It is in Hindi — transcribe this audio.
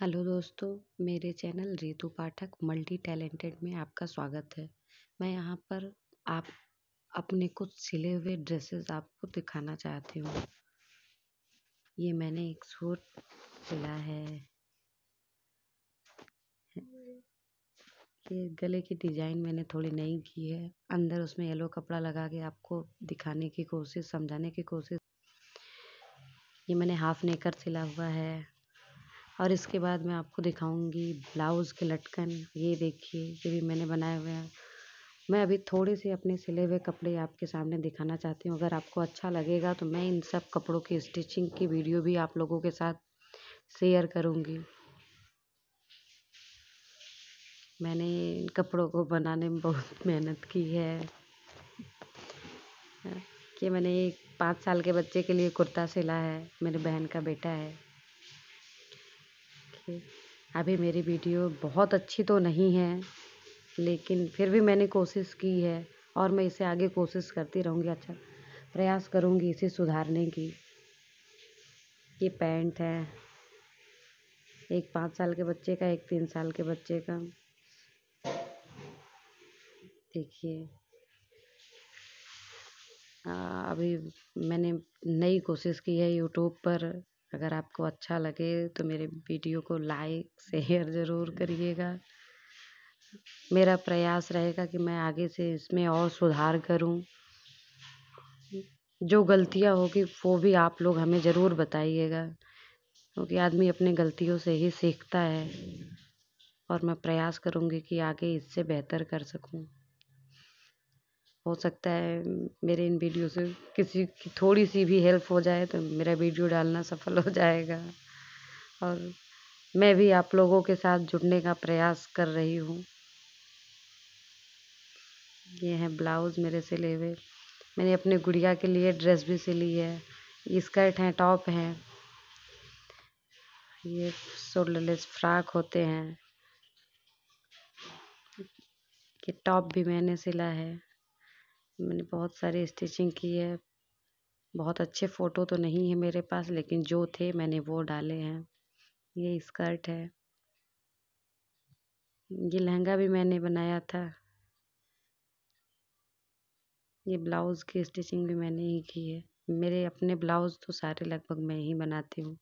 हेलो दोस्तों मेरे channel Ritu Pathak multi talented में आपका स्वागत है मैं यहाँ पर आप अपने कुछ सिले हुए ड्रेसेस आपको दिखाना चाहती हूँ ये मैंने एक सूट सिला है ये गले की डिज़ाइन मैंने थोड़ी नई की है अंदर उसमें येलो कपड़ा लगा के आपको दिखाने की कोशिश समझाने की कोशिश ये मैंने हाफ नेकर सिला हुआ है और इसके बाद मैं आपको दिखाऊँगी ब्लाउज़ के लटकन ये देखिए ये भी मैंने बनाए हुए हैं मैं अभी थोड़े से अपने सिले हुए कपड़े आपके सामने दिखाना चाहती हूँ अगर आपको अच्छा लगेगा तो मैं इन सब कपड़ों की स्टिचिंग की वीडियो भी आप लोगों के साथ शेयर करूँगी मैंने इन कपड़ों को बनाने में बहुत मेहनत की है कि मैंने एक पाँच साल के बच्चे के लिए कुर्ता सिला है मेरी बहन का बेटा है पे अभी मेरी वीडियो बहुत अच्छी तो नहीं है लेकिन फिर भी मैंने कोशिश की है और मैं इसे आगे कोशिश करती रहूँगी अच्छा प्रयास करूँगी इसे सुधारने की ये पैंट है एक पाँच साल के बच्चे का एक तीन साल के बच्चे का देखिए अभी मैंने नई कोशिश की है यूट्यूब पर अगर आपको अच्छा लगे तो मेरे वीडियो को लाइक शेयर ज़रूर करिएगा मेरा प्रयास रहेगा कि मैं आगे से इसमें और सुधार करूँ जो गलतियाँ होगी वो भी आप लोग हमें ज़रूर बताइएगा क्योंकि आदमी अपनी गलतियों से ही सीखता है और मैं प्रयास करूँगी कि आगे इससे बेहतर कर सकूँ हो सकता है मेरे इन वीडियो से किसी की थोड़ी सी भी हेल्प हो जाए तो मेरा वीडियो डालना सफल हो जाएगा और मैं भी आप लोगों के साथ जुड़ने का प्रयास कर रही हूँ ये है ब्लाउज़ मेरे सिले हुए मैंने अपने गुड़िया के लिए ड्रेस भी सिली है स्कर्ट है टॉप है ये शोल्डरलेस फ्राक होते हैं ये टॉप भी मैंने सिला है मैंने बहुत सारे स्टिचिंग की है बहुत अच्छे फ़ोटो तो नहीं है मेरे पास लेकिन जो थे मैंने वो डाले हैं ये स्कर्ट है ये लहंगा भी मैंने बनाया था ये ब्लाउज़ की स्टिचिंग भी मैंने ही की है मेरे अपने ब्लाउज़ तो सारे लगभग मैं ही बनाती हूँ